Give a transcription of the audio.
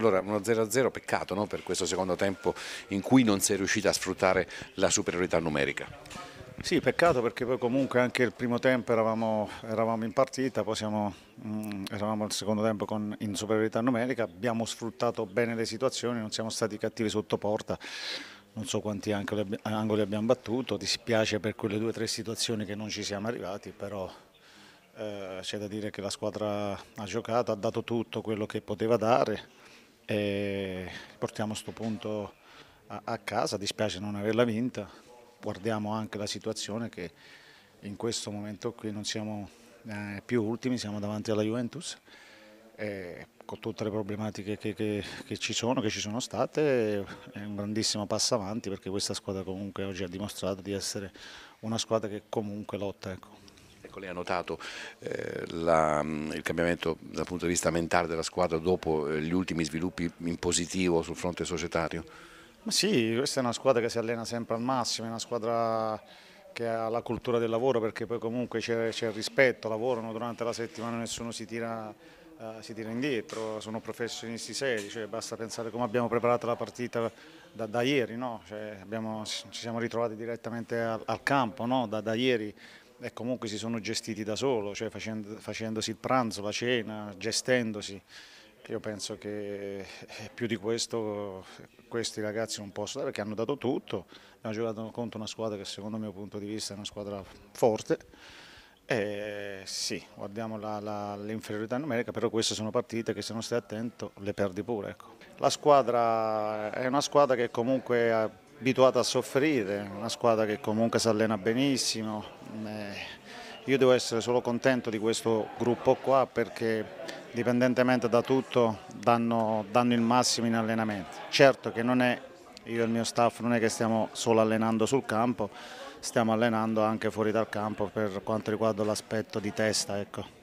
allora uno 0-0 peccato no? per questo secondo tempo in cui non si è riuscita a sfruttare la superiorità numerica. Sì, peccato perché poi comunque anche il primo tempo eravamo, eravamo in partita, poi siamo, mh, mm, eravamo al secondo tempo con, in superiorità numerica, abbiamo sfruttato bene le situazioni, non siamo stati cattivi sotto porta, non so quanti angoli, angoli abbiamo battuto, dispiace per quelle due o tre situazioni che non ci siamo arrivati, però eh, c'è da dire che la squadra ha giocato, ha dato tutto quello che poteva dare e portiamo questo punto a, a, casa, dispiace non averla vinta, guardiamo anche la situazione che in questo momento qui non siamo eh, più ultimi, siamo davanti alla Juventus, e con tutte le problematiche che, che, che, ci sono, che ci sono state, è un grandissimo passo avanti perché questa squadra comunque oggi ha dimostrato di essere una squadra che comunque lotta. Ecco. Ecco, lei ha notato eh, la, mm, il cambiamento dal punto di vista mentale della squadra dopo eh, gli ultimi sviluppi in positivo sul fronte societario? Ma sì, questa è una squadra che si allena sempre al massimo, è una squadra che ha la cultura del lavoro perché poi comunque c'è il rispetto, lavorano durante la settimana, nessuno si tira Uh, si tira indietro, sono professionisti seri, cioè basta pensare come abbiamo preparato la partita da, da ieri, no? cioè abbiamo, ci siamo ritrovati direttamente al, al campo no? da, da ieri, e comunque si sono gestiti da solo, cioè facendo, facendosi il pranzo, la cena, gestendosi. Io penso che eh, più di questo questi ragazzi non possono dare perché hanno dato tutto, hanno giocato contro una squadra che secondo il mio punto di vista è una squadra forte. Eh, sì, guardiamo l'inferiorità numerica, però queste sono partite che se non stai attento le perdi pure. Ecco. La squadra è una squadra che comunque è abituata a soffrire, una squadra che comunque si allena benissimo, Mm, eh, io devo essere solo contento di questo gruppo qua perché dipendentemente da tutto danno, danno il massimo in allenamento. Certo che non è, io e il mio staff non è che stiamo solo allenando sul campo, stiamo allenando anche fuori dal campo per quanto riguarda l'aspetto di testa. Ecco.